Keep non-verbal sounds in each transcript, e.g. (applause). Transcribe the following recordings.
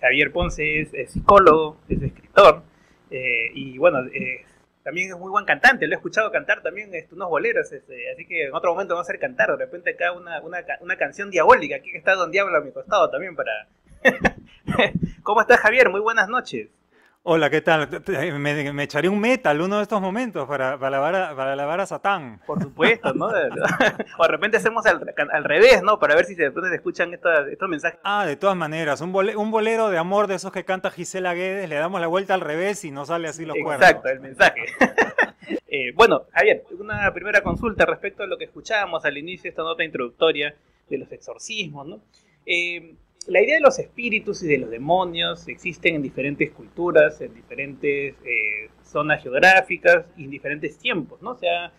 Javier Ponce es, psicólogo, es escritor, eh, y bueno, eh, también es muy buen cantante, lo he escuchado cantar también este, unos boleros, este, así que en otro momento vamos a hacer cantar, de repente acá una, una, una canción diabólica, aquí está Don Diablo a mi costado también para... (laughs) ¿Cómo estás Javier? Muy buenas noches. Hola, ¿qué tal? Me, echaré un metal uno de estos momentos para, lavar a, para a Satán. Por supuesto, ¿no? (laughs) o de repente hacemos al, revés, ¿no? Para ver si de se escuchan estos mensajes. Ah, de todas maneras, un, un, bolero de amor de esos que canta Gisela Guedes, le damos la vuelta al revés y no sale así los cuernos. Exacto, el mensaje. (laughs) Eh, bueno, Javier, una primera consulta respecto a lo que escuchábamos al inicio de esta nota introductoria de los exorcismos, ¿no? Eh, la idea de los espíritus y de los demonios existen en diferentes culturas, en diferentes eh, zonas geográficas y en diferentes tiempos, ¿no? sea,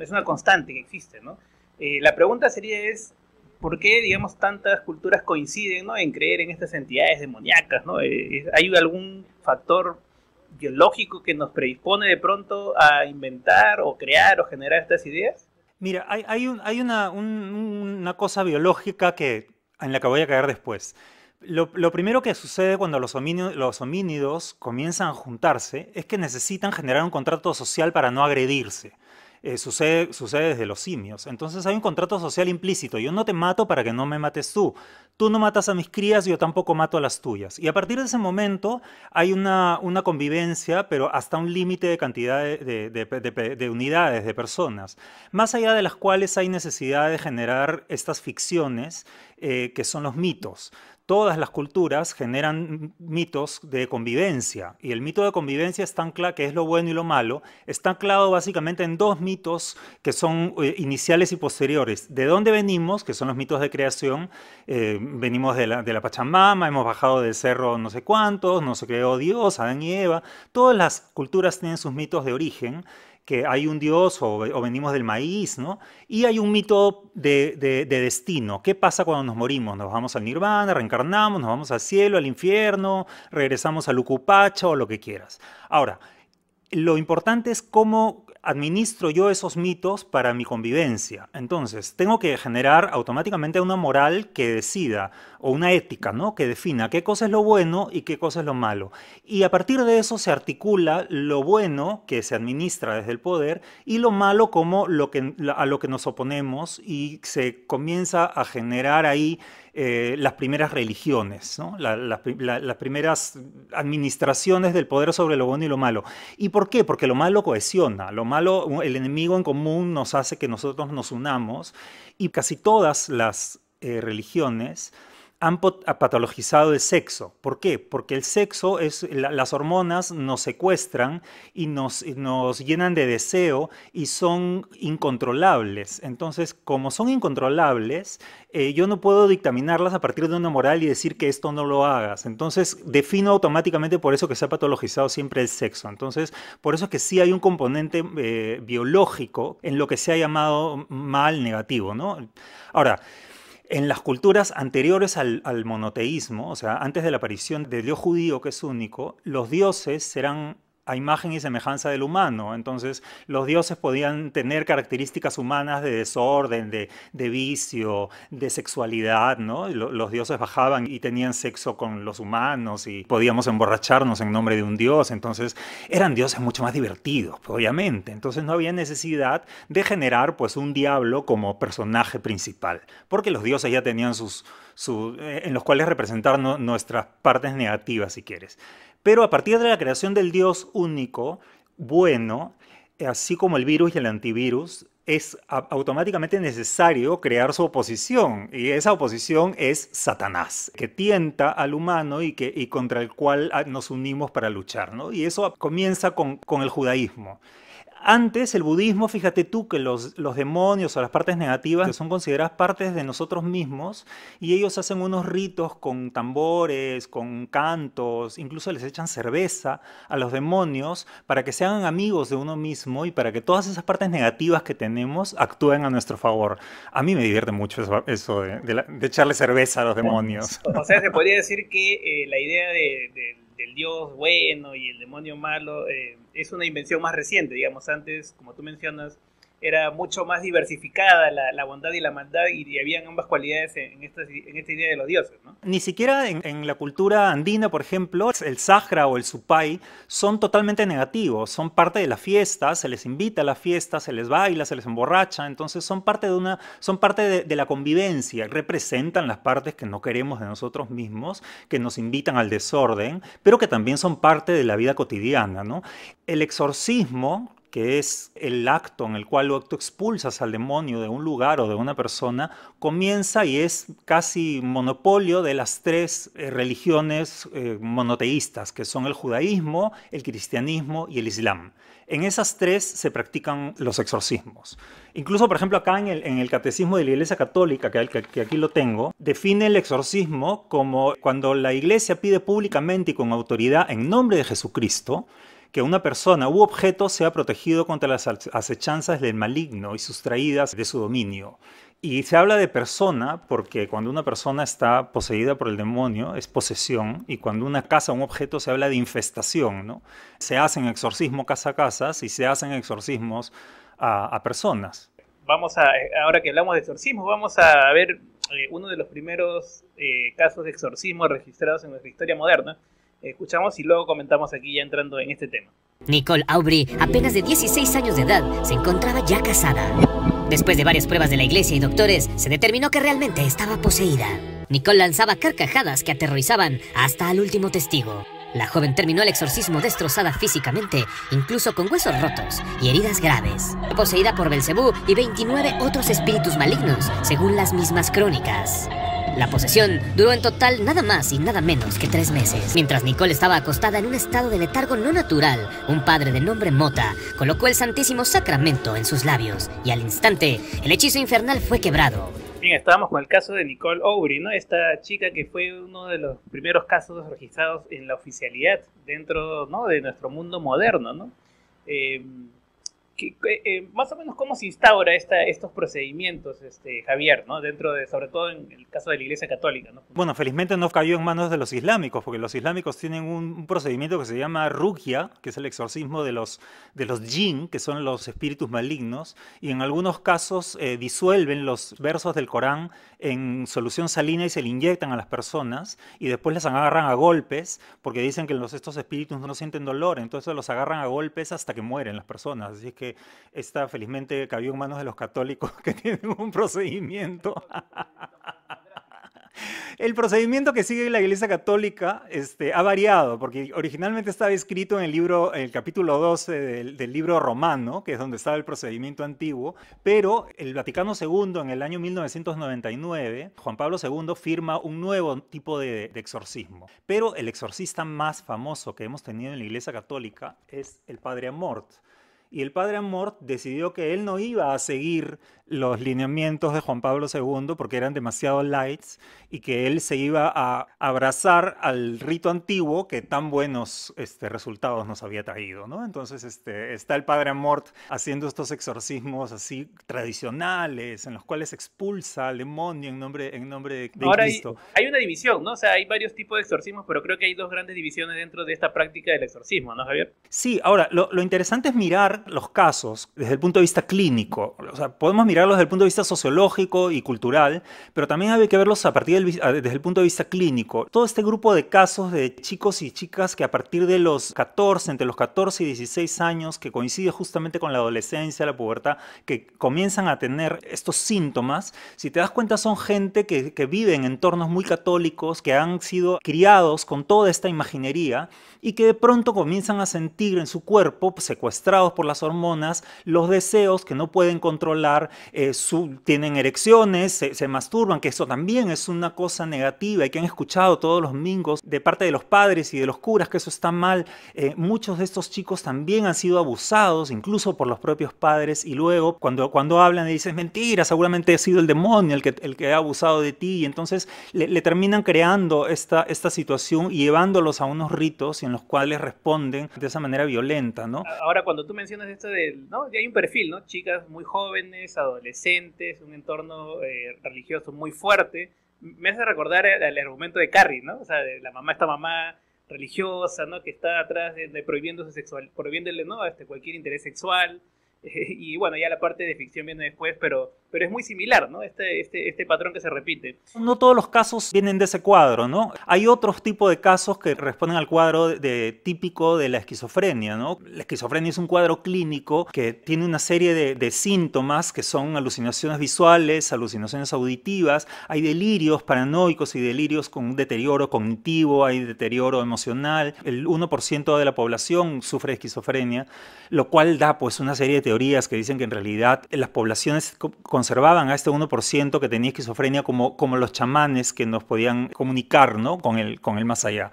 es una constante que existe, ¿no? Eh, la pregunta sería es, ¿por qué, digamos, tantas culturas coinciden en creer en estas entidades demoníacas, eh, ¿Hay algún factor biológico que nos predispone de pronto a inventar o crear o generar estas ideas? Mira, hay, una, una cosa biológica que en la que voy a caer después. Lo, primero que sucede cuando los, homínidos, comienzan a juntarse es que necesitan generar un contrato social para no agredirse. Eh, sucede desde los simios. Entonces hay un contrato social implícito. Yo no te mato para que no me mates tú tú no matas a mis crías, yo tampoco mato a las tuyas. Y a partir de ese momento hay una, convivencia, pero hasta un límite de cantidad de, unidades, de personas, más allá de las cuales hay necesidad de generar estas ficciones eh, que son los mitos todas las culturas generan mitos de convivencia y el mito de convivencia está tan que es lo bueno y lo malo, está anclado básicamente en dos mitos que son eh, iniciales y posteriores. De dónde venimos, que son los mitos de creación, eh, venimos de la, de la Pachamama, hemos bajado del cerro no sé cuántos, no se creó oh Dios, Adán y Eva, todas las culturas tienen sus mitos de origen que hay un dios o, venimos del maíz, ¿no? Y hay un mito de, de, destino. ¿Qué pasa cuando nos morimos? Nos vamos al nirvana, reencarnamos, nos vamos al cielo, al infierno, regresamos al ucupacha o lo que quieras. Ahora, lo importante es cómo administro yo esos mitos para mi convivencia? Entonces, tengo que generar automáticamente una moral que decida, o una ética, ¿no? Que defina qué cosa es lo bueno y qué cosa es lo malo. Y a partir de eso se articula lo bueno que se administra desde el poder y lo malo como lo que, a lo que nos oponemos y se comienza a generar ahí eh, las primeras religiones, las primeras administraciones del poder sobre lo bueno y lo malo. ¿Y por qué? Porque lo malo cohesiona, lo malo, el enemigo en común nos hace que nosotros nos unamos y casi todas las eh, religiones han ah, patologizado el sexo. ¿Por qué? Porque el sexo es, las hormonas nos secuestran y nos, nos llenan de deseo y son incontrolables. Entonces, como son incontrolables, eh, yo no puedo dictaminarlas a partir de una moral y decir que esto no lo hagas. Entonces, defino automáticamente por eso que se ha patologizado siempre el sexo. Entonces, por eso es que sí hay un componente eh, biológico en lo que se ha llamado mal negativo, ¿no? Ahora, en las culturas anteriores al, monoteísmo, o sea, antes de la aparición del dios judío que es único, los dioses serán a imagen y semejanza del humano. Entonces, los dioses podían tener características humanas de desorden, de, vicio, de sexualidad, ¿no? Los dioses bajaban y tenían sexo con los humanos y podíamos emborracharnos en nombre de un dios. Entonces, eran dioses mucho más divertidos, obviamente. Entonces, no había necesidad de generar, pues, un diablo como personaje principal, porque los dioses ya tenían sus, eh, en los cuales representar nuestras partes negativas, si quieres. Pero a partir de la creación del Dios único, bueno, así como el virus y el antivirus, es automáticamente necesario crear su oposición. Y esa oposición es Satanás, que tienta al humano y, que, y contra el cual ah, nos unimos para luchar. Y eso comienza con, con el judaísmo antes el budismo, fíjate tú que los, demonios o las partes negativas son consideradas partes de nosotros mismos y ellos hacen unos ritos con tambores, con cantos, incluso les echan cerveza a los demonios para que se hagan amigos de uno mismo y para que todas esas partes negativas que tenemos actúen a nuestro favor. A mí me divierte mucho eso, de, echarle cerveza a los demonios. O sea, se podría decir que eh, la idea de el dios bueno y el demonio malo eh, es una invención más reciente, digamos, antes, como tú mencionas, era mucho más diversificada la, bondad y la maldad y, había habían ambas cualidades en, esta, idea de los dioses. Ni siquiera en, la cultura andina, por ejemplo, el Sahra o el supai son totalmente negativos, son parte de la fiesta, se les invita a la fiesta, se les baila, se les emborracha, entonces son parte de, una, son parte de, la convivencia, representan las partes que no queremos de nosotros mismos, que nos invitan al desorden, pero que también son parte de la vida cotidiana. ¿no? El exorcismo, que es el acto en el cual lo acto expulsas al demonio de un lugar o de una persona, comienza y es casi monopolio de las tres eh, religiones eh, monoteístas, que son el judaísmo, el cristianismo y el islam. En esas tres se practican los exorcismos. Incluso, por ejemplo, acá en el, en el Catecismo de la Iglesia Católica, que aquí lo tengo, define el exorcismo como cuando la Iglesia pide públicamente y con autoridad en nombre de Jesucristo, que una persona u objeto sea protegido contra las acechanzas del maligno y sustraídas de su dominio. Y se habla de persona porque cuando una persona está poseída por el demonio es posesión y cuando una casa, un objeto, se habla de infestación. ¿no? Se hacen exorcismos casa a casa y se hacen exorcismos a, personas. Vamos a, eh, ahora que hablamos de exorcismos, vamos a ver eh, uno de los primeros eh, casos de exorcismos registrados en nuestra historia moderna, Escuchamos y luego comentamos aquí ya entrando en este tema. Nicole Aubry, apenas de 16 años de edad, se encontraba ya casada. Después de varias pruebas de la iglesia y doctores, se determinó que realmente estaba poseída. Nicole lanzaba carcajadas que aterrorizaban hasta al último testigo. La joven terminó el exorcismo destrozada físicamente, incluso con huesos rotos y heridas graves. Poseída por Belcebú y 29 otros espíritus malignos, según las mismas crónicas. La posesión duró en total nada más y nada menos que tres meses. Mientras Nicole estaba acostada en un estado de letargo no natural, un padre de nombre Mota colocó el Santísimo Sacramento en sus labios y al instante el hechizo infernal fue quebrado. Bien, estábamos con el caso de Nicole Oury, ¿no? Esta chica que fue uno de los primeros casos registrados en la oficialidad dentro de nuestro mundo moderno, ¿no? Eh, eh, eh, más o menos cómo se instaura estos procedimientos, este, Javier, ¿no? dentro de, sobre todo en el caso de la Iglesia Católica. ¿no? Bueno, felizmente no cayó en manos de los islámicos, porque los islámicos tienen un, procedimiento que se llama rugia que es el exorcismo de los, de los que son los espíritus malignos, y en algunos casos eh, disuelven los versos del Corán en solución salina y se le inyectan a las personas, y después les agarran a golpes, porque dicen que los, estos espíritus no sienten dolor, entonces los agarran a golpes hasta que mueren las personas. Así que está felizmente cayó en manos de los católicos (laughs) que tienen un procedimiento. El procedimiento que sigue la Iglesia Católica este, ha variado, porque originalmente estaba escrito en el libro, el capítulo 12 del, libro romano, que es donde estaba el procedimiento antiguo, pero el Vaticano II, en el año 1999, Juan Pablo II firma un nuevo tipo de, de exorcismo. Pero el exorcista más famoso que hemos tenido en la Iglesia Católica es el Padre Amort y el padre Amort decidió que él no iba a seguir los lineamientos de Juan Pablo II porque eran demasiado lights y que él se iba a abrazar al rito antiguo que tan buenos este, resultados nos había traído, ¿no? Entonces este, está el padre Amort haciendo estos exorcismos así tradicionales en los cuales expulsa al demonio en nombre, en nombre de Cristo. Hay, hay, una división, ¿no? O sea, hay varios tipos de exorcismos, pero creo que hay dos grandes divisiones dentro de esta práctica del exorcismo, ¿no, Javier? Sí, ahora, lo, lo interesante es mirar los casos desde el punto de vista clínico. O sea, podemos mirar desde el punto de vista sociológico y cultural, pero también hay que verlos a partir del, desde el punto de vista clínico. Todo este grupo de casos de chicos y chicas que a partir de los 14, entre los 14 y 16 años, que coincide justamente con la adolescencia, la pubertad, que comienzan a tener estos síntomas, si te das cuenta son gente que, que vive en entornos muy católicos, que han sido criados con toda esta imaginería y que de pronto comienzan a sentir en su cuerpo, pues, secuestrados por las hormonas, los deseos que no pueden controlar, eh, su, tienen erecciones, se, masturban, que eso también es una cosa negativa y que han escuchado todos los mingos de parte de los padres y de los curas que eso está mal. Eh, muchos de estos chicos también han sido abusados, incluso por los propios padres, y luego cuando, cuando hablan y dicen mentira, seguramente ha sido el demonio el que, el que ha abusado de ti, y entonces le, terminan creando esta, esta situación y llevándolos a unos ritos en los cuales responden de esa manera violenta, ¿no? Ahora, cuando tú mencionas esto de ¿no? Ya hay un perfil, ¿no? Chicas muy jóvenes, adolescentes, adolescentes, un entorno eh, religioso muy fuerte. Me hace recordar el, argumento de Carrie, ¿no? O sea, de la mamá, esta mamá religiosa, ¿no? Que está atrás de, prohibiendo su sexual, prohibiéndole, ¿no? Este, cualquier interés sexual. (laughs) y bueno, ya la parte de ficción viene después, pero pero es muy similar, ¿no? Este, este, este patrón que se repite. No todos los casos vienen de ese cuadro, ¿no? Hay otros tipos de casos que responden al cuadro de, típico de la esquizofrenia, ¿no? La esquizofrenia es un cuadro clínico que tiene una serie de, síntomas que son alucinaciones visuales, alucinaciones auditivas, hay delirios paranoicos y delirios con deterioro cognitivo, hay deterioro emocional, el 1% de la población sufre esquizofrenia, lo cual da pues una serie de teorías que dicen que en realidad las poblaciones con conservaban a este 1% que tenía esquizofrenia como, como los chamanes que nos podían comunicar ¿no? con, el, con el más allá.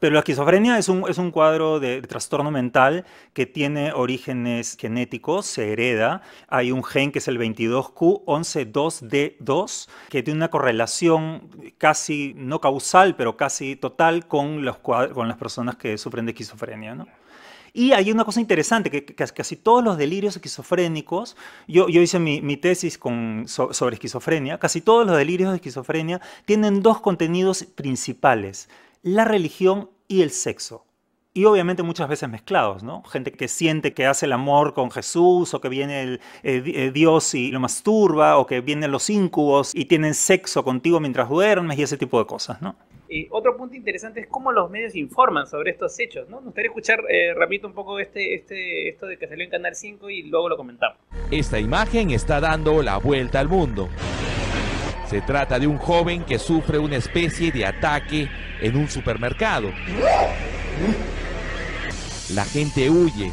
Pero la esquizofrenia es un, es un cuadro de, trastorno mental que tiene orígenes genéticos, se hereda. Hay un gen que es el 22Q112D2, que tiene una correlación casi, no causal, pero casi total con, los, con las personas que sufren de esquizofrenia. ¿no? Y hay una cosa interesante, que, casi todos los delirios esquizofrénicos, yo, hice mi, tesis sobre esquizofrenia, casi todos los delirios de esquizofrenia tienen dos contenidos principales, la religión y el sexo y obviamente muchas veces mezclados, ¿no? Gente que siente que hace el amor con Jesús o que viene el, eh, eh, Dios y lo masturba o que vienen los incubos y tienen sexo contigo mientras duermes y ese tipo de cosas, ¿no? Y otro punto interesante es cómo los medios informan sobre estos hechos, ¿no? Me gustaría escuchar, eh, repito, un poco este, este, esto de que salió en Canal 5 y luego lo comentamos. Esta imagen está dando la vuelta al mundo. Se trata de un joven que sufre una especie de ataque en un supermercado la gente huye.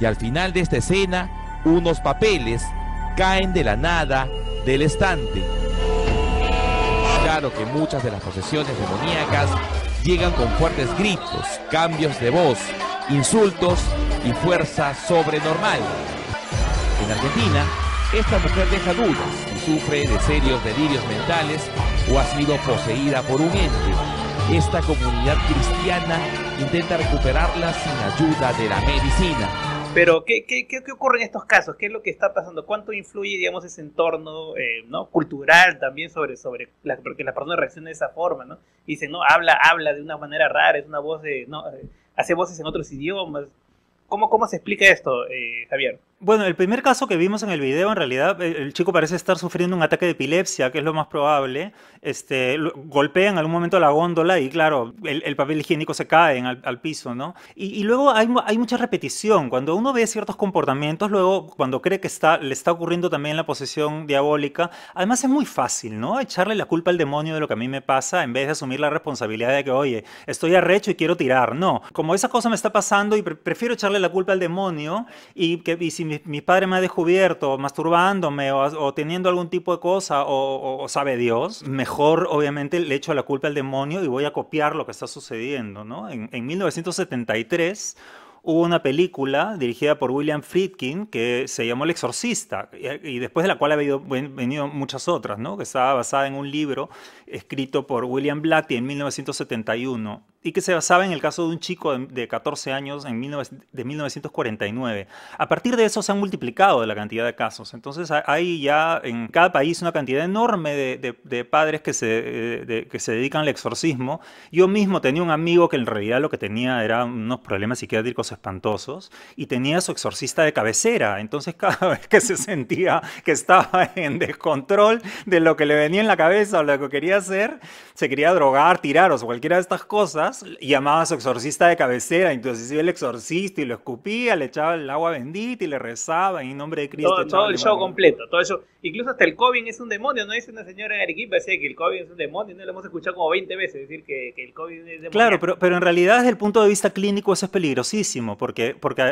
Y al final de esta escena, unos papeles caen de la nada del estante. Claro que muchas de las posesiones demoníacas llegan con fuertes gritos, cambios de voz, insultos y fuerza sobrenormal. En Argentina, esta mujer deja dudas y sufre de serios delirios mentales o ha sido poseída por un ente. Esta comunidad cristiana intenta recuperarla sin ayuda de la medicina. Pero, ¿qué, qué, qué, ocurre en estos casos? ¿Qué es lo que está pasando? ¿Cuánto influye, digamos, ese entorno eh, ¿no? cultural también sobre, sobre la, porque la persona reacciona de esa forma, ¿no? dicen, no, habla, habla de una manera rara, es una voz de, no, eh, hace voces en otros idiomas. ¿Cómo, cómo se explica esto, eh, Javier? Bueno, el primer caso que vimos en el video, en realidad, el, chico parece estar sufriendo un ataque de epilepsia, que es lo más probable. Este, golpea en algún momento la góndola y, claro, el, papel higiénico se cae al, piso, ¿no? Y, luego hay, mucha repetición. Cuando uno ve ciertos comportamientos, luego, cuando cree que está, le está ocurriendo también la posesión diabólica, además es muy fácil, ¿no? Echarle la culpa al demonio de lo que a mí me pasa en vez de asumir la responsabilidad de que, oye, estoy arrecho y quiero tirar. No, como esa cosa me está pasando y prefiero echarle la culpa al demonio y que mi, padre me ha descubierto masturbándome o, teniendo algún tipo de cosa o, sabe Dios, mejor obviamente le echo la culpa al demonio y voy a copiar lo que está sucediendo. En, 1973 hubo una película dirigida por William Friedkin que se llamó El Exorcista y después de la cual ha venido, muchas otras, que estaba basada en un libro escrito por William Blatty en 1971 y que se sabe en el caso de un chico de 14 años en de 1949. A partir de eso se han multiplicado la cantidad de casos. Entonces hay ya en cada país una cantidad enorme de, padres que se, eh, que se dedican al exorcismo. Yo mismo tenía un amigo que en realidad lo que tenía eran unos problemas psiquiátricos espantosos y tenía a su exorcista de cabecera. Entonces (laughs) cada vez que se sentía que estaba en descontrol de lo que le venía en la cabeza o lo que quería hacer, se quería drogar, tirar o cualquiera de estas cosas, llamaba a su exorcista de cabecera, entonces iba el exorcista y lo escupía, le echaba el agua bendita y le rezaba en nombre de Cristo. Todo, el show completo, todo eso. Incluso hasta el COVID es un demonio, ¿no? Dice una señora en Arequipa, decía que el COVID es un demonio, ¿no? Lo hemos escuchado como 20 veces decir que, que el COVID es demonio. Claro, pero, pero en realidad desde el punto de vista clínico eso es peligrosísimo, porque, porque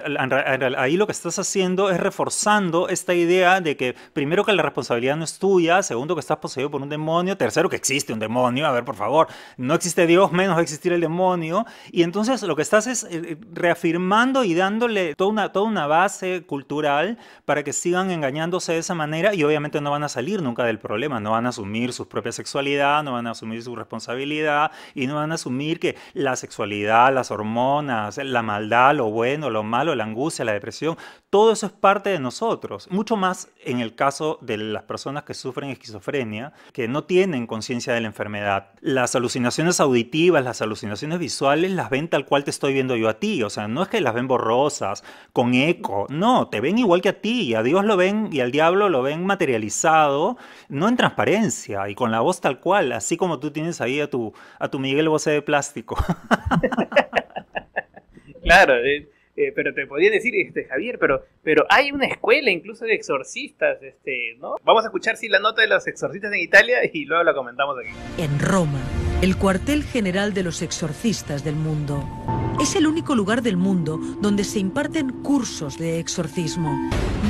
ahí lo que estás haciendo es reforzando esta idea de que, primero, que la responsabilidad no es tuya, segundo, que estás poseído por un demonio, tercero, que existe un demonio, a ver, por favor, no existe Dios, menos va a existir el demonio, y entonces lo que estás es eh, reafirmando y dándole toda una, toda una base cultural para que sigan engañándose de esa manera y obviamente no van a salir nunca del problema, no van a asumir su propia sexualidad, no van a asumir su responsabilidad y no van a asumir que la sexualidad, las hormonas, la maldad, lo bueno, lo malo, la angustia, la depresión, todo eso es parte de nosotros, mucho más en el caso de las personas que sufren esquizofrenia, que no tienen conciencia de la enfermedad. Las alucinaciones auditivas, las alucinaciones visuales, las ven tal cual te estoy viendo yo a ti. O sea, no es que las ven borrosas, con eco. No, te ven igual que a ti. Y a Dios lo ven y al diablo lo ven materializado, no en transparencia y con la voz tal cual, así como tú tienes ahí a tu, a tu Miguel Bosé de plástico. (laughs) claro. Eh, eh, pero te podía decir, este, Javier, pero, pero hay una escuela incluso de exorcistas, este, ¿no? Vamos a escuchar, si la nota de los exorcistas en Italia y luego la comentamos aquí. En Roma el cuartel general de los exorcistas del mundo. Es el único lugar del mundo donde se imparten cursos de exorcismo.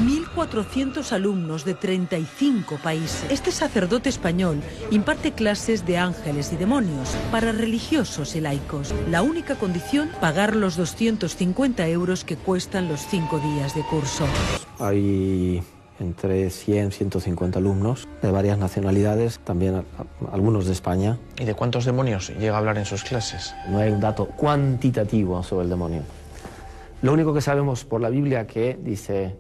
1.400 alumnos de 35 países. Este sacerdote español imparte clases de ángeles y demonios para religiosos y laicos. La única condición, pagar los 250 euros que cuestan los cinco días de curso. Hay entre 100, 150 alumnos de varias nacionalidades, también algunos de España. ¿Y de cuántos demonios llega a hablar en sus clases? No hay un dato cuantitativo sobre el demonio. Lo único que sabemos por la Biblia que dice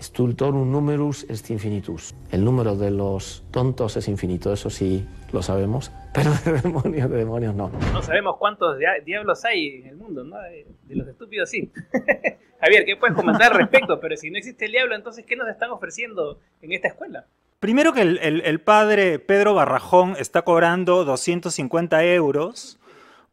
Stultorum numerus est infinitus. El número de los tontos es infinito, eso sí lo sabemos, pero de demonios, demonios no. No sabemos cuántos diablos hay en el mundo, ¿no? De, los estúpidos sí. (laughs) Javier, ¿qué puedes comentar al respecto? Pero si no existe el diablo, entonces ¿qué nos están ofreciendo en esta escuela? Primero que el, padre Pedro Barrajón está cobrando 250 euros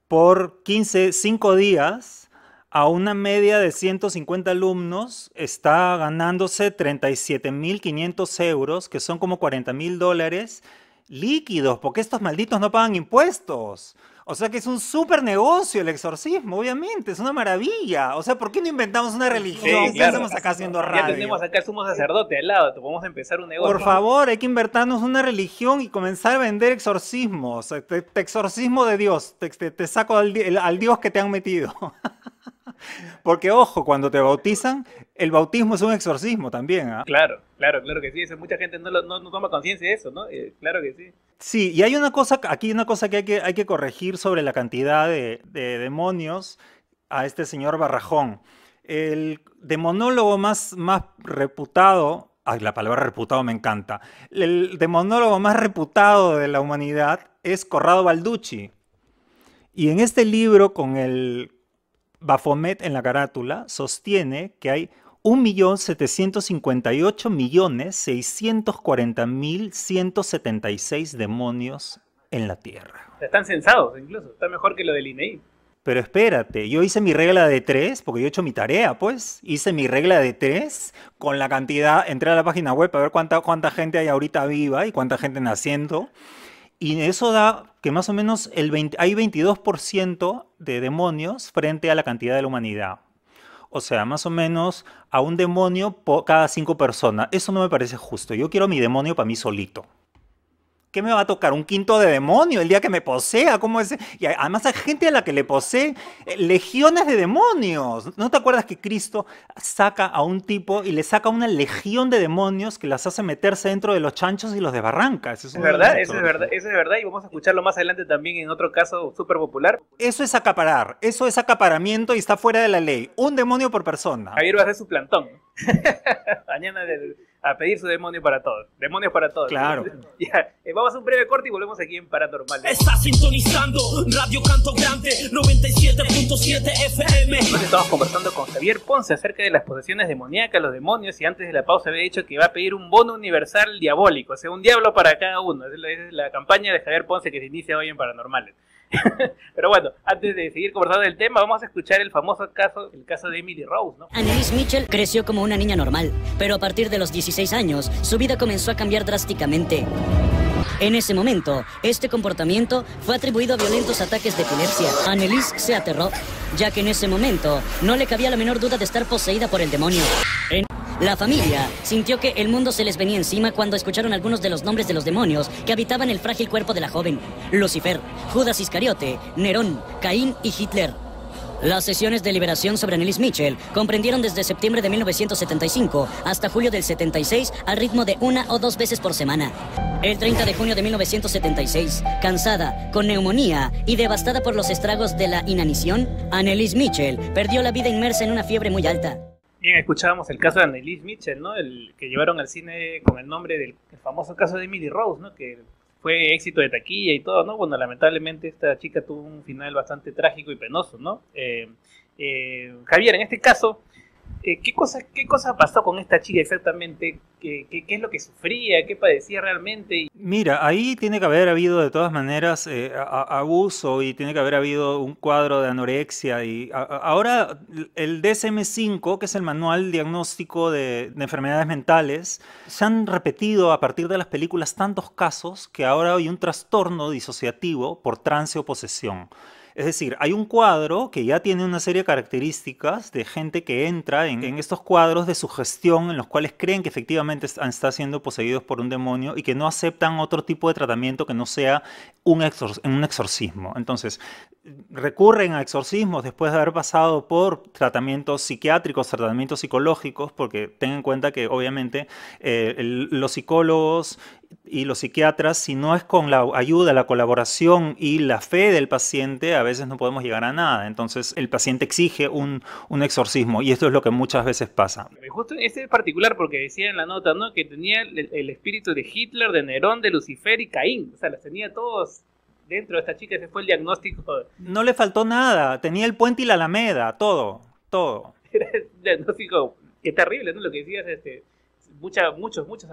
por 15, 5 días a una media de 150 alumnos está ganándose 37.500 euros, que son como 40.000 dólares líquidos, porque estos malditos no pagan impuestos. O sea que es un súper negocio el exorcismo, obviamente, es una maravilla. O sea, ¿por qué no inventamos una religión? ¿Qué hacemos acá haciendo radio? Ya tenemos acá sumo sacerdote al lado, podemos empezar un negocio. Por favor, hay que inventarnos una religión y comenzar a vender exorcismos. Este, te, exorcismo de Dios, te, te, saco al Dios que te han metido. (laughs) Porque ojo, cuando te bautizan, el bautismo es un exorcismo también. ¿ah? Claro, claro, claro que sí. mucha gente no, toma conciencia de eso, ¿no? Eh, claro que sí. Sí, y hay una cosa, aquí hay una cosa que hay que, corregir sobre la cantidad de, demonios a este señor Barrajón. El demonólogo más, más reputado la palabra reputado me encanta. El demonólogo más reputado de la humanidad es Corrado Balducci. Y en este libro, con el, Bafomet en la carátula sostiene que hay 1.758.640.176 demonios en la Tierra. Están censados incluso, está mejor que lo del INEI. E Pero espérate, yo hice mi regla de tres, porque yo he hecho mi tarea, pues. Hice mi regla de tres con la cantidad, entré a la página web para ver cuánta, cuánta gente hay ahorita viva y cuánta gente naciendo. Y eso da que más o menos el hay 22% de demonios frente a la cantidad de la humanidad. O sea, más o menos a un demonio por cada cinco personas. Eso no me parece justo. Yo quiero mi demonio para mí solito. ¿Qué me va a tocar? ¿Un quinto de demonio el día que me posea? ¿Cómo es? Y además hay gente a la que le posee eh, legiones de demonios. ¿No te acuerdas que Cristo saca a un tipo y le saca una legión de demonios que las hace meterse dentro de los chanchos y los de Barrancas? es verdad, eso es verdad, eso es verdad. Y vamos a escucharlo más adelante también en otro caso súper popular. Eso es acaparar, eso es acaparamiento y está fuera de la ley. Un demonio por persona. Javier va a hacer su plantón. (laughs) Mañana del a pedir su demonio para todos. Demonios para todos. Claro. (laughs) Eh, vamos a un breve corte y volvemos aquí en Paranormales está sintonizando Radio Canto Grande 97.7 FM. estamos conversando con Javier Ponce acerca de las posesiones demoníacas, los demonios, y antes de la pausa había dicho que va a pedir un bono universal diabólico, o sea, un diablo para cada uno. es la campaña de Javier Ponce que se inicia hoy en Paranormales. (laughs) Pero bueno, antes de seguir conversando del tema, vamos a escuchar el famoso caso, el caso de Emily Rose, ¿no? Mitchell creció como una niña normal, pero a partir de los 16 años, su vida comenzó a cambiar drásticamente. En ese momento, este comportamiento fue atribuido a violentos ataques de epilepsia. Annelise se aterró, ya que en ese momento no le cabía la menor duda de estar poseída por el demonio. En... La familia sintió que el mundo se les venía encima cuando escucharon algunos de los nombres de los demonios que habitaban el frágil cuerpo de la joven. Lucifer, Judas Iscariote, Nerón, Caín y Hitler. Las sesiones de liberación sobre Annelise Mitchell comprendieron desde septiembre de 1975 hasta julio del 76 al ritmo de una o dos veces por semana. El 30 de junio de 1976, cansada, con neumonía y devastada por los estragos de la inanición, Annelise Mitchell perdió la vida inmersa en una fiebre muy alta. Bien, escuchábamos el caso de Annelise Mitchell, ¿no? El que llevaron al cine con el nombre del famoso caso de Emily Rose, ¿no? Que fue éxito de taquilla y todo, ¿no? Bueno, lamentablemente esta chica tuvo un final bastante trágico y penoso, ¿no? Eh, eh, Javier, en este caso, eh, ¿qué, cosa, ¿qué cosa pasó con esta chica exactamente? ¿Qué, ¿Qué, es lo que sufría? ¿Qué padecía realmente? Mira, ahí tiene que haber habido de todas maneras eh, abuso y tiene que haber habido un cuadro de anorexia. Y ahora el DSM-5, que es el manual diagnóstico de, de enfermedades mentales, se han repetido a partir de las películas tantos casos que ahora hay un trastorno disociativo por trance o posesión. Es decir, hay un cuadro que ya tiene una serie de características de gente que entra en, estos cuadros de sugestión en los cuales creen que efectivamente están está siendo poseídos por un demonio y que no aceptan otro tipo de tratamiento que no sea un, exorcismo. Entonces, recurren a exorcismos después de haber pasado por tratamientos psiquiátricos, tratamientos psicológicos, porque ten en cuenta que obviamente eh, los psicólogos y los psiquiatras, si no es con la ayuda, la colaboración y la fe del paciente, a veces no podemos llegar a nada. Entonces el paciente exige un, un exorcismo y esto es lo que muchas veces pasa. Justo este es particular porque decía en la nota ¿no? que tenía el, espíritu de Hitler, de Nerón, de Lucifer y Caín. O sea, las tenía todos dentro de esta chica. Ese fue el diagnóstico. No le faltó nada. Tenía el puente y la alameda, todo, todo. (laughs) Era el diagnóstico. Qué terrible, ¿no? Lo que decías, este muchos, muchos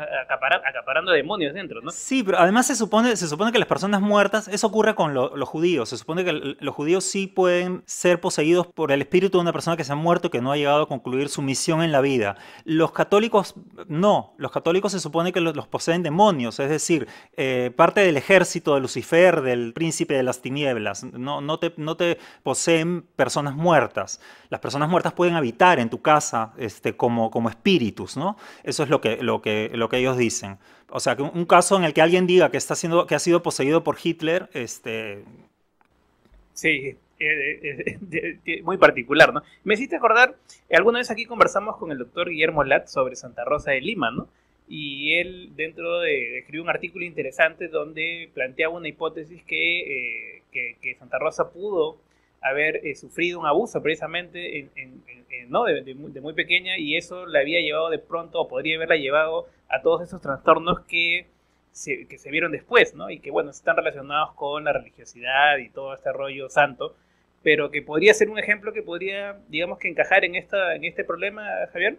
acaparando demonios dentro, ¿no? Sí, pero además se supone, se supone que las personas muertas, eso ocurre con los judíos, se supone que los judíos sí pueden ser poseídos por el espíritu de una persona que se ha muerto, que no ha llegado a concluir su misión en la vida. Los católicos, no, los católicos se supone que los, poseen demonios, es decir, eh, parte del ejército de Lucifer, del príncipe de las tinieblas, no, no, te, no te poseen personas muertas. Las personas muertas pueden habitar en tu casa este, como, como espíritus, ¿no? Eso es lo lo que, lo que, lo que ellos dicen. O sea, que un, caso en el que alguien diga que, está siendo, que ha sido poseído por Hitler, este... Sí, eh, eh, eh, muy particular, ¿no? Me hiciste acordar, alguna vez aquí conversamos con el doctor Guillermo Lat sobre Santa Rosa de Lima, ¿no? Y él dentro de, escribió un artículo interesante donde planteaba una hipótesis que, que Santa Rosa pudo haber eh, sufrido un abuso precisamente en, ¿no? de, muy pequeña y eso la había llevado de pronto o podría haberla llevado a todos esos trastornos que se, que se vieron después, ¿no? Y que, bueno, están relacionados con la religiosidad y todo este rollo santo, pero que podría ser un ejemplo que podría, digamos, que encajar en, esta, en este problema, Javier.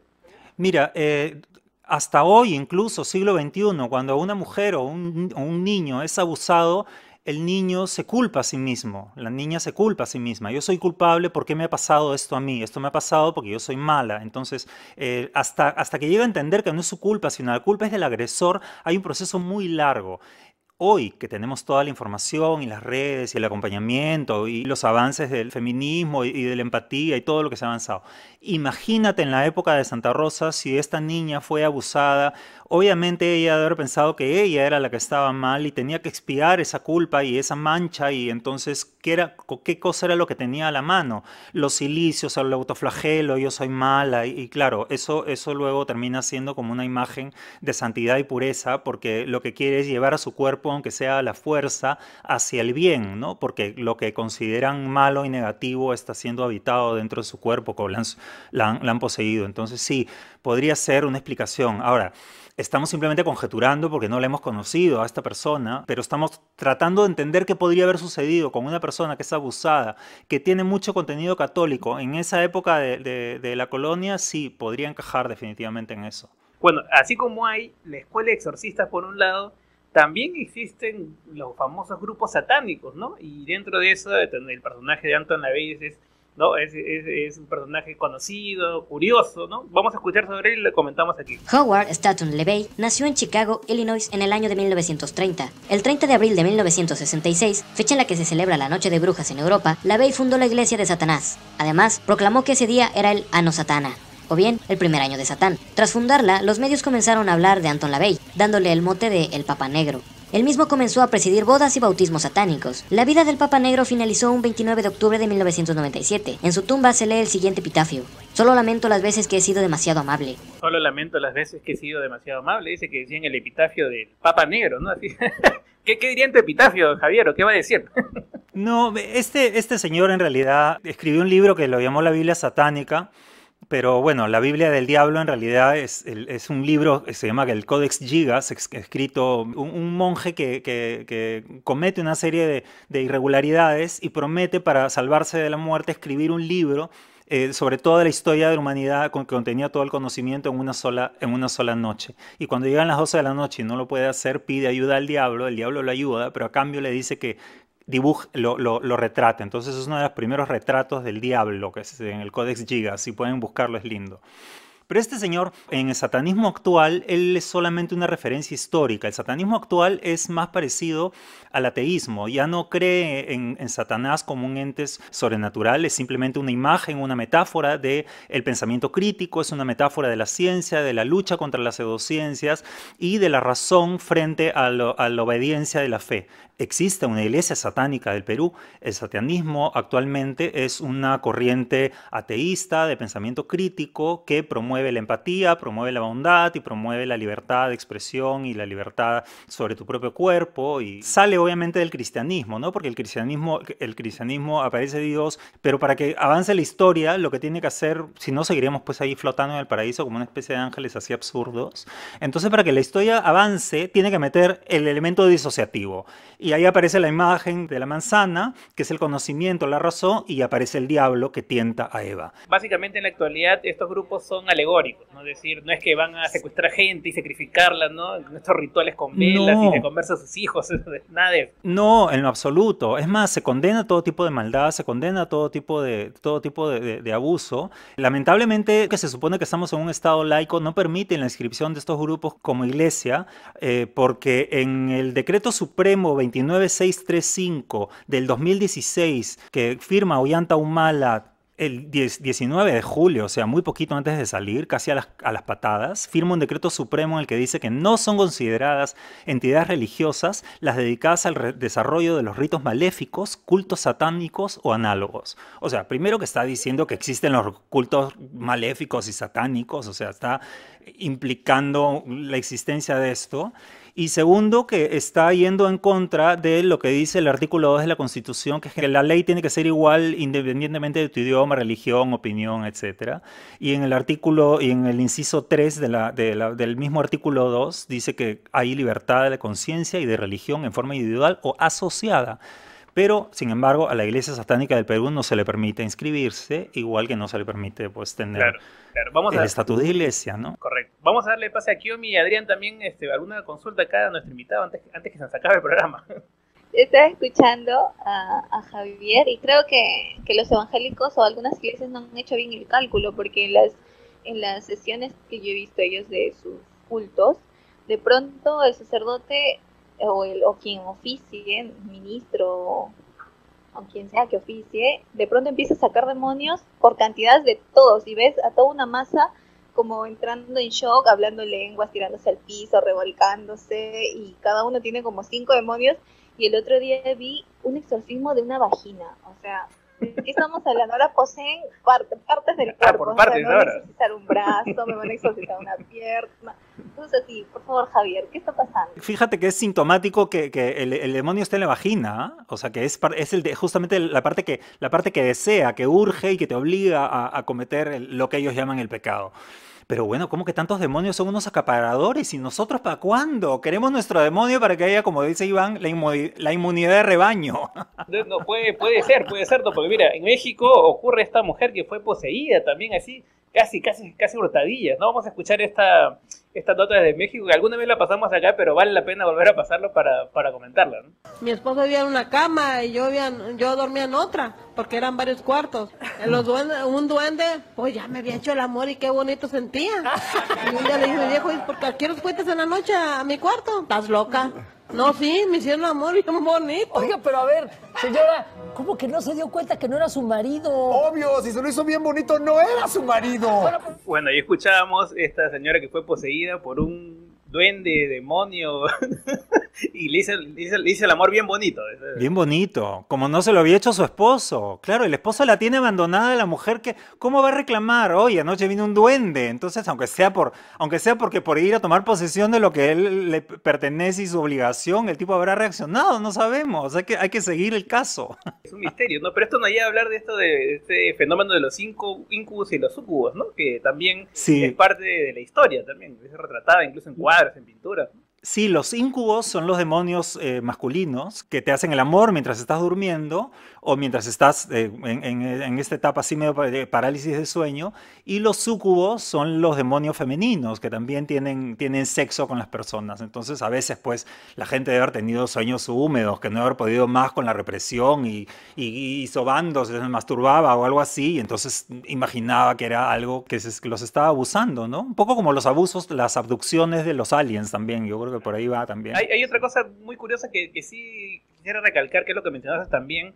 Mira, eh, hasta hoy, incluso siglo XXI, cuando una mujer o un, o un niño es abusado, el niño se culpa a sí mismo, la niña se culpa a sí misma. Yo soy culpable porque me ha pasado esto a mí, esto me ha pasado porque yo soy mala. Entonces, eh, hasta, hasta que llega a entender que no es su culpa, sino la culpa es del agresor, hay un proceso muy largo hoy que tenemos toda la información y las redes y el acompañamiento y los avances del feminismo y de la empatía y todo lo que se ha avanzado. Imagínate en la época de Santa Rosa si esta niña fue abusada, obviamente ella debe haber pensado que ella era la que estaba mal y tenía que expiar esa culpa y esa mancha y entonces qué, era, qué cosa era lo que tenía a la mano, los silicios, el autoflagelo, yo soy mala y, y claro, eso, eso luego termina siendo como una imagen de santidad y pureza porque lo que quiere es llevar a su cuerpo que aunque sea la fuerza, hacia el bien, ¿no? Porque lo que consideran malo y negativo está siendo habitado dentro de su cuerpo, como la han, poseído. Entonces sí, podría ser una explicación. Ahora, estamos simplemente conjeturando porque no la hemos conocido a esta persona, pero estamos tratando de entender qué podría haber sucedido con una persona que es abusada, que tiene mucho contenido católico. En esa época de, la colonia sí podría encajar definitivamente en eso. Bueno, así como hay la escuela exorcista exorcistas por un lado también existen los famosos grupos satánicos, ¿no? Y dentro de eso, el personaje de Anton Lavey es, ¿no? Es, un personaje conocido, curioso, ¿no? Vamos a escuchar sobre él y lo comentamos aquí. Howard Staton levey nació en Chicago, Illinois, en el año de 1930. El 30 de abril de 1966, fecha en la que se celebra la Noche de Brujas en Europa, LaVey fundó la Iglesia de Satanás. Además, proclamó que ese día era el Ano Satana o bien El primer año de Satán. Tras fundarla, los medios comenzaron a hablar de Anton LaVey, dándole el mote de El Papa Negro. Él mismo comenzó a presidir bodas y bautismos satánicos. La vida del Papa Negro finalizó un 29 de octubre de 1997. En su tumba se lee el siguiente epitafio. Solo lamento las veces que he sido demasiado amable. Solo lamento las veces que he sido demasiado amable. Dice que en el epitafio del Papa Negro, ¿no? (laughs) ¿Qué, diría tu epitafio, Javier? ¿O qué va a decir? (laughs) no, este, este señor en realidad escribió un libro que lo llamó La Biblia Satánica pero bueno, la Biblia del Diablo en realidad es, es un libro se llama el Codex Gigas, escrito un, monje que, comete una serie de, irregularidades y promete para salvarse de la muerte escribir un libro eh, sobre toda la historia de la humanidad con, que contenía todo el conocimiento en una, sola, en una sola noche. Y cuando llegan las 12 de la noche y no lo puede hacer, pide ayuda al diablo, el diablo lo ayuda, pero a cambio le dice que dibuj, lo, lo, lo, retrata. Entonces es uno de los primeros retratos del diablo que es en el Codex Giga. Si pueden buscarlo es lindo. Pero este señor, en el satanismo actual, él es solamente una referencia histórica. El satanismo actual es más parecido al ateísmo. Ya no cree en, Satanás como un ente sobrenatural, es simplemente una imagen, una metáfora del el pensamiento crítico, es una metáfora de la ciencia, de la lucha contra las pseudociencias y de la razón frente a, a la obediencia de la fe. Existe una iglesia satánica del Perú. El satanismo actualmente es una corriente ateísta de pensamiento crítico que promueve promueve la empatía, promueve la bondad y promueve la libertad de expresión y la libertad sobre tu propio cuerpo y sale obviamente del cristianismo, ¿no? Porque el cristianismo, el cristianismo aparece Dios, pero para que avance la historia, lo que tiene que hacer, si no seguiremos pues ahí flotando en el paraíso como una especie de ángeles así absurdos, entonces para que la historia avance tiene que meter el elemento disociativo y ahí aparece la imagen de la manzana, que es el conocimiento, la razón y aparece el diablo que tienta a Eva. Básicamente en la actualidad estos grupos son alegóricos ¿no? Es decir, no es que van a secuestrar gente y sacrificarla, ¿no? Estos rituales con velas y de conversa a sus hijos, (laughs) nada de No, en lo absoluto. Es más, se condena todo tipo de maldad, se condena todo tipo de, todo tipo de, abuso. Lamentablemente, que se supone que estamos en un estado laico, no permite la inscripción de estos grupos como iglesia, eh, porque en el decreto supremo 29635 del 2016, que firma Ollanta Humala el 19 de julio, o sea, muy poquito antes de salir, casi a las, a las patadas, firma un decreto supremo en el que dice que no son consideradas entidades religiosas las dedicadas al desarrollo de los ritos maléficos, cultos satánicos o análogos. O sea, primero que está diciendo que existen los cultos maléficos y satánicos, o sea, está implicando la existencia de esto. Y segundo, que está yendo en contra de lo que dice el artículo 2 de la Constitución, que es que la ley tiene que ser igual independientemente de tu idioma, religión, opinión, etc. Y en el artículo, y en el inciso 3 de la, del mismo artículo 2, dice que hay libertad de la conciencia y de religión en forma individual o asociada. Pero, sin embargo, a la Iglesia Satánica del Perú no se le permite inscribirse, igual que no se le permite pues, tener el estatus de iglesia, ¿no? Correcto. Vamos a darle pase a Kiomi y Adrián también este, alguna consulta acá a nuestro invitado antes, que se nos acabe el programa. Estaba escuchando a, Javier y creo que, que, los evangélicos o algunas iglesias no han hecho bien el cálculo porque en las, en las sesiones que yo he visto ellos de sus cultos, de pronto el sacerdote o, el, o quien oficie, ministro o, quien sea que oficie, de pronto empieza a sacar demonios por cantidades de todos y ves a toda una masa como entrando en shock, hablando lenguas, tirándose al piso, revolcándose y cada uno tiene como cinco demonios y el otro día vi un exorcismo de una vagina, o sea, Estamos hablando, ahora poseen partes del ah, cuerpo. por partes, me van a exorcizar un brazo, me van a exorcizar una pierna. Entonces, ti, por favor, Javier, ¿qué está pasando? Fíjate que es sintomático que, que el, el, demonio esté en la vagina, o sea, que es, es el justamente la parte, que, la parte que desea, que urge y que te obliga a, a cometer lo que ellos llaman el pecado. Pero bueno, ¿cómo que tantos demonios son unos acaparadores? ¿Y nosotros para cuándo? Queremos nuestro demonio para que haya, como dice Iván, la, inmunidad de rebaño. (laughs) No, puede, puede ser, puede ser, no, porque mira, en México ocurre esta mujer que fue poseída también así, casi, casi, casi hurtadillas, ¿no? Vamos a escuchar esta, esta nota desde México, que alguna vez la pasamos acá, pero vale la pena volver a pasarlo para, para comentarla, ¿no? Mi esposo vivía en una cama y yo, yo dormía en otra, porque eran varios cuartos. Los duende, un duende, pues ya me había hecho el amor y qué bonito sentía. Y yo le dije, viejo, ¿por qué los fuentes en la noche a mi cuarto? ¿Estás loca? No, sí, me hicieron amor bien bonito. Oiga, pero a ver, señora, ¿cómo que no se dio cuenta que no era su marido? Obvio, si se lo hizo bien bonito, no era su marido. Bueno, pues- y escuchábamos esta señora que fue poseída por un duende, demonio. (laughs) y le hice el amor bien bonito. Bien bonito, como no se lo había hecho su esposo. Claro, el esposo la tiene abandonada la mujer que, ¿cómo va a reclamar? Hoy anoche vino un duende. Entonces, aunque sea, por, aunque sea porque por ir a tomar posesión de lo que él le pertenece y su obligación, el tipo habrá reaccionado, no sabemos. Hay que, hay que seguir el caso. (laughs) Es un misterio, ¿no? Pero esto no llega a hablar de esto de este fenómeno de los cinco incubos y los sucubos, ¿no? Que también es parte de la historia también. Es retratada incluso en cuadros en pintura. Sí, los incubos son los demonios eh, masculinos que te hacen el amor mientras estás durmiendo o mientras estás eh, en, esta etapa así medio de parálisis de sueño. Y los sucubos son los demonios femeninos que también tienen, tienen sexo con las personas. Entonces, a veces, pues, la gente debe haber tenido sueños húmedos, que no haber podido más con la represión y, y, sobando, se masturbaba o algo así. Y entonces imaginaba que era algo que, que los estaba abusando, ¿no? Un poco como los abusos, las abducciones de los aliens también, yo creo que por ahí va también. Hay, otra cosa muy curiosa que, sí quisiera recalcar, que es lo que mencionabas también,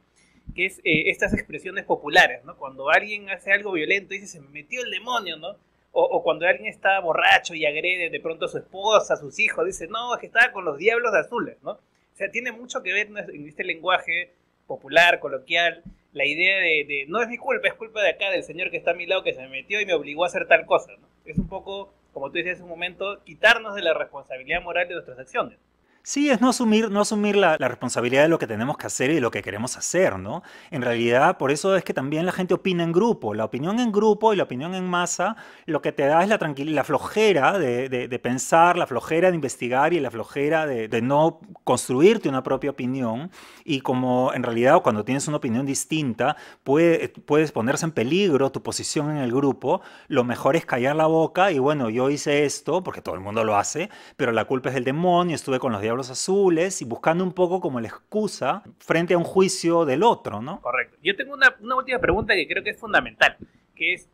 que es eh, estas expresiones populares, ¿no? Cuando alguien hace algo violento, y dice, se me metió el demonio, ¿no? O, cuando alguien está borracho y agrede de pronto a su esposa, a sus hijos, dice, no, es que estaba con los diablos de azules, ¿no? O sea, tiene mucho que ver en este lenguaje popular, coloquial, la idea de, de no es mi culpa, es culpa de acá, del señor que está a mi lado, que se me metió y me obligó a hacer tal cosa, ¿no? Es un poco como tú decías hace un momento, quitarnos de la responsabilidad moral de nuestras acciones. Sí, es no asumir, no asumir la, responsabilidad de lo que tenemos que hacer y de lo que queremos hacer, ¿no? En realidad, por eso es que también la gente opina en grupo. La opinión en grupo y la opinión en masa lo que te da es la, la flojera de, pensar, la flojera de investigar y la flojera de, no construirte una propia opinión. Y como en realidad cuando tienes una opinión distinta, puedes ponerse en peligro tu posición en el grupo, lo mejor es callar la boca y bueno, yo hice esto, porque todo el mundo lo hace, pero la culpa es del demonio, y estuve con los diablos los Azules y buscando un poco como la excusa frente a un juicio del otro, ¿no? Correcto. Yo tengo una, una última pregunta que creo que es fundamental, que es,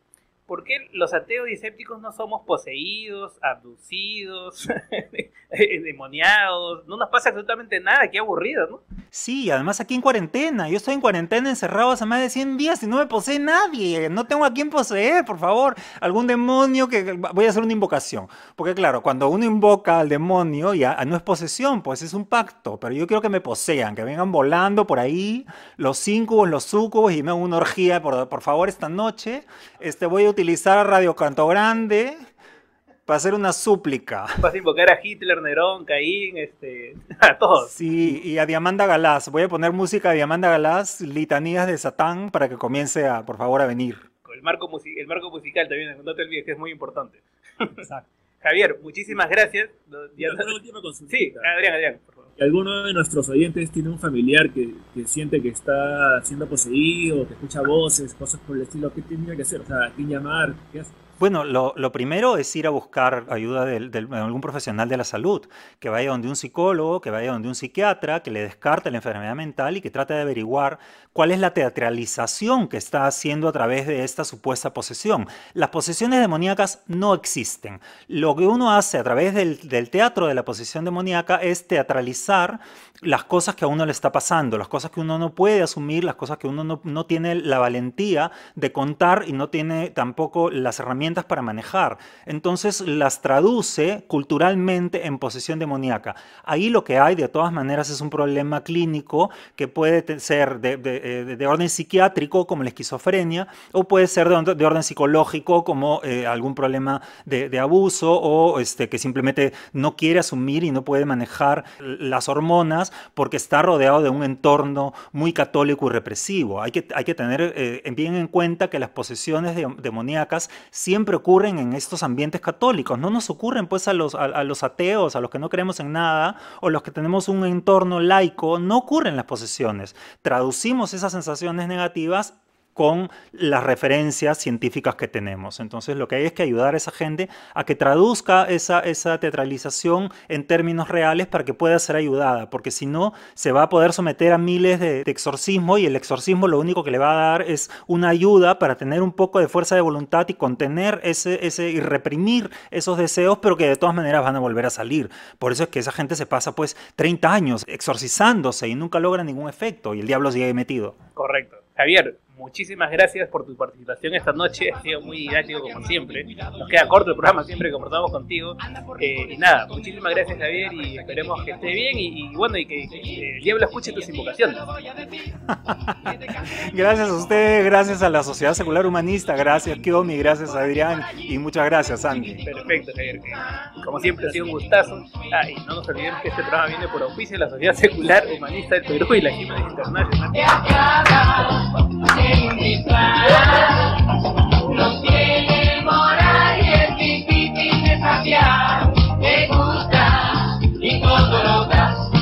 ¿por qué los ateos y no somos poseídos, abducidos, (laughs) demoniados? No nos pasa absolutamente nada, qué aburrido, ¿no? Sí, además aquí en cuarentena, yo estoy en cuarentena encerrado hace más de 100 días y no me posee nadie, no tengo a quién poseer, por favor, algún demonio que voy a hacer una invocación, porque claro, cuando uno invoca al demonio ya ah, no es posesión, pues es un pacto, pero yo quiero que me posean, que vengan volando por ahí los incubos, los sucubos y me hagan una orgía, por, por favor, esta noche, este voy a utilizar a Radio Canto Grande para hacer una súplica. (laughs) para invocar a Hitler, Nerón, Caín, este, a todos. Sí, y a Diamanda Galás. Voy a poner música a Diamanda Galás, litanías de Satán, para que comience, a, por favor, a venir. El marco, el marco musical también, no te olvides que es muy importante. Exacto. Javier, muchísimas gracias. Sí, Adrián, Adrián, ¿Alguno de nuestros oyentes tiene un familiar que, siente que está siendo poseído, que escucha voces, cosas por el estilo? ¿Qué tiene que hacer? O sea, ¿a quién llamar? Bueno, lo, primero es ir a buscar ayuda de, de, algún profesional de la salud, que vaya donde un psicólogo, que vaya donde un psiquiatra, que le descarte la enfermedad mental y que trate de averiguar cuál es la teatralización que está haciendo a través de esta supuesta posesión. Las posesiones demoníacas no existen. Lo que uno hace a través del, teatro de la posesión demoníaca es teatralizar las cosas que a uno le está pasando, las cosas que uno no puede asumir, las cosas que uno no, tiene la valentía de contar y no tiene tampoco las herramientas para manejar. Entonces las traduce culturalmente en posesión demoníaca. Ahí lo que hay de todas maneras es un problema clínico que puede ser de eh, de orden psiquiátrico como la esquizofrenia o puede ser de, orden psicológico como eh, algún problema de, abuso o este, que simplemente no quiere asumir y no puede manejar las hormonas porque está rodeado de un entorno muy católico y represivo. Hay que, hay que tener eh, bien en cuenta que las posesiones demoníacas siempre ocurren en estos ambientes católicos, no nos ocurren pues a los, a los ateos, a los que no creemos en nada o los que tenemos un entorno laico, no ocurren las posesiones. Traducimos esas sensaciones negativas con las referencias científicas que tenemos. Entonces lo que hay es que ayudar a esa gente a que traduzca esa, esa teatralización en términos reales para que pueda ser ayudada, porque si no se va a poder someter a miles de, exorcismo y el exorcismo lo único que le va a dar es una ayuda para tener un poco de fuerza de voluntad y contener ese, ese y reprimir esos deseos, pero que de todas maneras van a volver a salir. Por eso es que esa gente se pasa pues 30 años exorcizándose y nunca logra ningún efecto y el diablo sigue metido. Correcto. Javier, muchísimas gracias por tu participación esta noche. Ha sido muy didáctico como siempre. Nos queda corto el programa siempre que comportamos contigo. Eh, y nada, muchísimas gracias Javier y esperemos que esté bien y, bueno, y que, el diablo escuche tus invocaciones. (laughs) gracias a ustedes, gracias a la Sociedad Secular Humanista, gracias Kiomi, gracias Adrián y muchas gracias Andy. Perfecto Javier, como siempre ha sido un gustazo. Ah, y no nos olvidemos que este programa viene por auspicio de la Sociedad Secular Humanista del Perú y la Gimnasia Internacional no tiene moral y es difícil desafiar, me gusta y todo lo da.